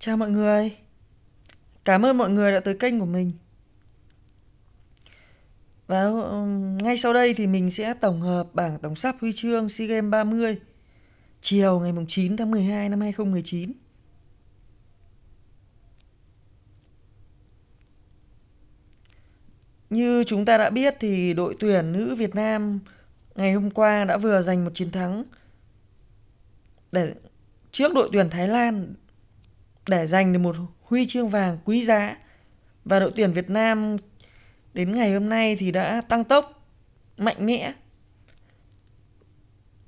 Chào mọi người. Cảm ơn mọi người đã tới kênh của mình. Và ngay sau đây thì mình sẽ tổng hợp bảng tổng sắp huy chương SEA Games 30 chiều ngày 9 tháng 12 năm 2019. Như chúng ta đã biết thì đội tuyển nữ Việt Nam ngày hôm qua đã vừa giành một chiến thắng để trước đội tuyển Thái Lan để giành được một huy chương vàng quý giá và đội tuyển Việt Nam đến ngày hôm nay thì đã tăng tốc mạnh mẽ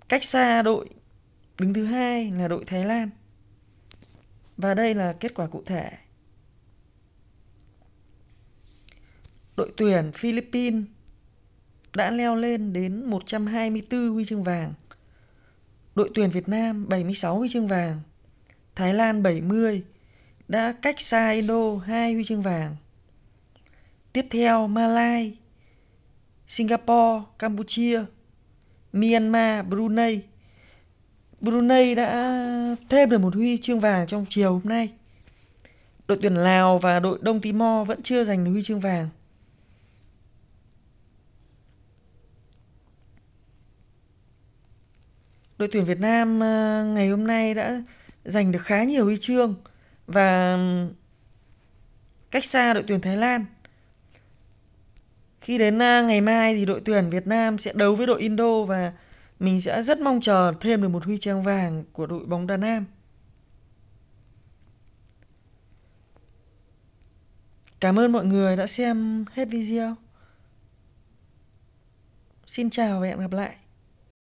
cách xa đội đứng thứ hai là đội Thái Lan và đây là kết quả cụ thể đội tuyển Philippines đã leo lên đến 124 huy chương vàng đội tuyển Việt Nam 76 huy chương vàng Thái Lan 70 đã cách xa Indo hai huy chương vàng. Tiếp theo Malai, Singapore, Campuchia, Myanmar, Brunei. Brunei đã thêm được một huy chương vàng trong chiều hôm nay. Đội tuyển Lào và đội Đông Timor vẫn chưa giành được huy chương vàng. Đội tuyển Việt Nam ờ, ngày hôm nay đã giành được khá nhiều huy chương và cách xa đội tuyển Thái Lan. Khi đến à, ngày mai thì đội tuyển Việt Nam sẽ đấu với đội Indo và mình sẽ rất mong chờ thêm được một huy chương vàng của đội bóng đàn nam. Cảm ơn mọi người đã xem hết video. Xin chào và hẹn gặp lại.